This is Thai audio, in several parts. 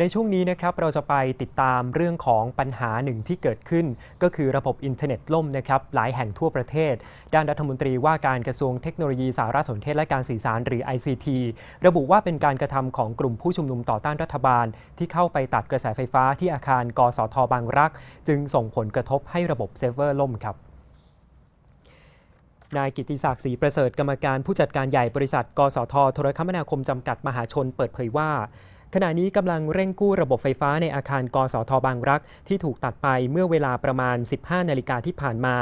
ในช่วงนี้นะครับเราจะไปติดตามเรื่องของปัญหาหนึ่งที่เกิดขึ้น ก็คือระบบอินเทอร์เน็ตล่มนะครับหลายแห่งทั่วประเทศ ด้านรัฐมนตรีว่าการกระทรวงเทคโนโลยีสารสนเทศและการสื่อสารหรือ ICT ระบุว่าเป็นการกระทำของกลุ่มผู้ชุมนุมต่อต้านรัฐบาล ที่เข้าไปตัดกระแสไฟฟ้าที่อาคารกสทบางรัก จึงส่งผลกระทบให้ระบบเซิร์ฟเวอร์ล่มครับนายกิติศักดิ์ศรีประเสริฐกรรมการ ผู้จัดการใหญ่บริษัท กสทโทรคมนาคมจำกัดมหาชนเปิดเผยว่าขณะนี้กำลังเร่งกู้ระบบไฟฟ้าในอาคารกสทบางรัก ที่ถูกตัดไปเมื่อเวลาประมาณ 15 นาฬิกาที่ผ่านมา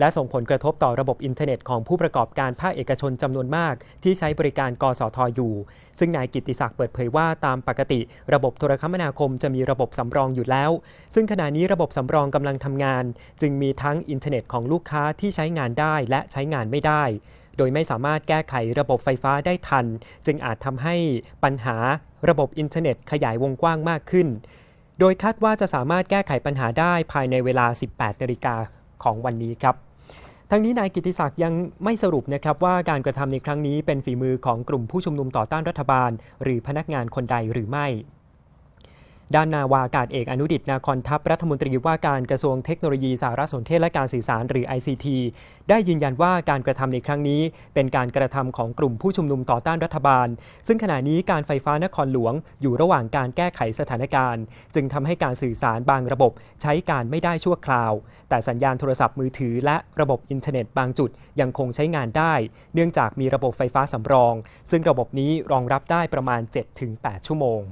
และส่งผลกระทบต่อระบบอินเทอร์เน็ตของผู้ประกอบการภาคเอกชนจำนวนมาก ที่ใช้บริการกสทอยู่ ซึ่งนายกิติศักดิ์เปิดเผยว่าตามปกติระบบโทรคมนาคมจะมีระบบสำรองอยู่แล้ว ซึ่งขณะนี้ระบบสำรองกำลังทำงาน จึงมีทั้งอินเทอร์เน็ตของลูกค้าที่ใช้งานได้และใช้งานไม่ได้โดยไม่สามารถแก้ไขระบบไฟฟ้าได้ทัน จึงอาจทำให้ปัญหาระบบอินเทอร์เน็ตขยายวงกว้างมากขึ้น โดยคาดว่าจะสามารถแก้ไขปัญหาได้ภายในเวลา 18นาฬิกาของวันนี้ครับทั้งนี้นายกิติศักดิ์ยังไม่สรุปนะครับ ว่าการกระทำในครั้งนี้เป็นฝีมือของกลุ่มผู้ชุมนุมต่อต้านรัฐบาล หรือพนักงานคนใดหรือไม่ด้านนาวาอากาศเอกอนุดิตนาคอนทัพรัฐมนตรีว่าการกระทรวงเทคโนโลยีสารสนเทศและการสื่อสารหรือ ICT ได้ยืนยันว่าการกระทำในครั้งนี้เป็นการกระทำของกลุ่มผู้ชุมนุมต่อต้านรัฐบาล ซึ่งขณะนี้การไฟฟ้านครหลวงอยู่ระหว่างการแก้ไขสถานการณ์ จึงทำให้การสื่อสารบางระบบใช้การไม่ได้ชั่วคราว แต่สัญญาณโทรศัพท์มือถือ และระบบอินเทอร์เน็ตบางจุดยังคงใช้งานได้ เนื่องจากมีระบบไฟฟ้าสำรอง ซึ่งระบบนี้รองรับได้ประมาณ7-8ชั่วโมง